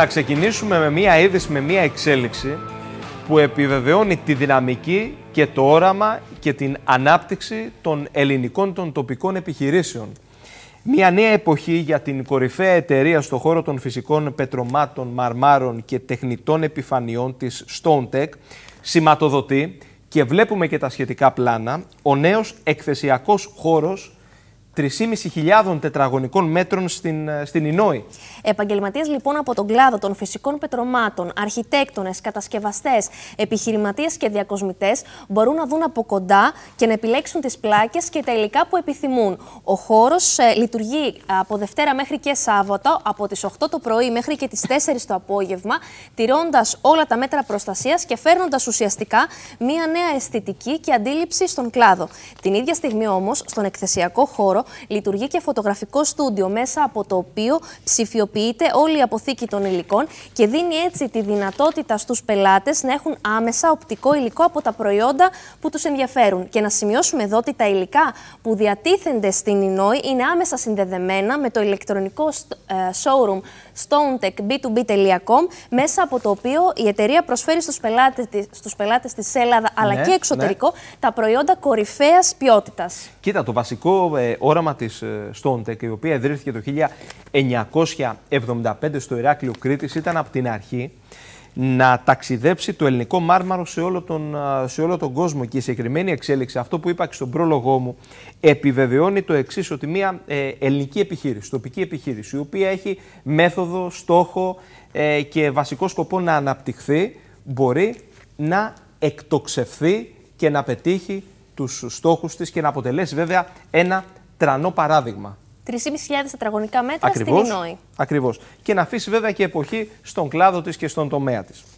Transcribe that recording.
Θα ξεκινήσουμε με μία είδηση, με μία εξέλιξη που επιβεβαιώνει τη δυναμική και το όραμα και την ανάπτυξη των ελληνικών των τοπικών επιχειρήσεων. Μία νέα εποχή για την κορυφαία εταιρεία στον χώρο των φυσικών πετρωμάτων, μαρμάρων και τεχνητών επιφανειών της StoneTech σηματοδοτεί και βλέπουμε και τα σχετικά πλάνα ο νέος εκθεσιακός χώρος 3.500 τετραγωνικών μέτρων στην, ε, στην Ινόη. Επαγγελματίες λοιπόν από τον κλάδο των φυσικών πετρωμάτων, αρχιτέκτονες, κατασκευαστές, επιχειρηματίες και διακοσμητές μπορούν να δουν από κοντά και να επιλέξουν τις πλάκες και τα υλικά που επιθυμούν. Ο χώρος ε, λειτουργεί ε, από Δευτέρα μέχρι και Σάββατο, από τις 8 το πρωί μέχρι και τις 4 το απόγευμα, τηρώντας όλα τα μέτρα προστασίας και φέρνοντας ουσιαστικά μία νέα αισθητική και αντίληψη στον κλάδο. Την ίδια στιγμή όμως, στον εκθεσιακό χώρο λειτουργεί και φωτογραφικό στούντιο, μέσα από το οποίο ψηφιοποιείται όλη η αποθήκη των υλικών και δίνει έτσι τη δυνατότητα στους πελάτες να έχουν άμεσα οπτικό υλικό από τα προϊόντα που τους ενδιαφέρουν. Και να σημειώσουμε εδώ ότι τα υλικά που διατίθενται στην Ινόη είναι άμεσα συνδεδεμένα με το ηλεκτρονικό ε, showroom stonetechb2b.com, μέσα από το οποίο η εταιρεία προσφέρει στους πελάτες, στους πελάτες της Ελλάδα αλλά ναι, και ναι. εξωτερικό τα προϊόντα κορυφαίας ποιότητας. Κοίτα, το βασικό ε, όραμα της ε, Stone Tech η οποία ιδρύθηκε το 1975 στο Ηράκλειο Κρήτης, ήταν από την αρχή να ταξιδέψει το ελληνικό μάρμαρο σε όλο τον, σε όλο τον κόσμο. Και η συγκεκριμένη εξέλιξη, αυτό που είπα και στον πρόλογό μου, επιβεβαιώνει το εξής, ότι μια ε, ελληνική επιχείρηση, τοπική επιχείρηση, η οποία έχει μέθοδο, στόχο ε, και βασικό σκοπό να αναπτυχθεί, μπορεί να εκτοξευθεί και να πετύχει τους στόχους της και να αποτελέσει βέβαια ένα τρανό παράδειγμα. 3.500 τετραγωνικά μέτρα στην Ινόη. Ακριβώς. Και να αφήσει βέβαια και εποχή στον κλάδο της και στον τομέα της.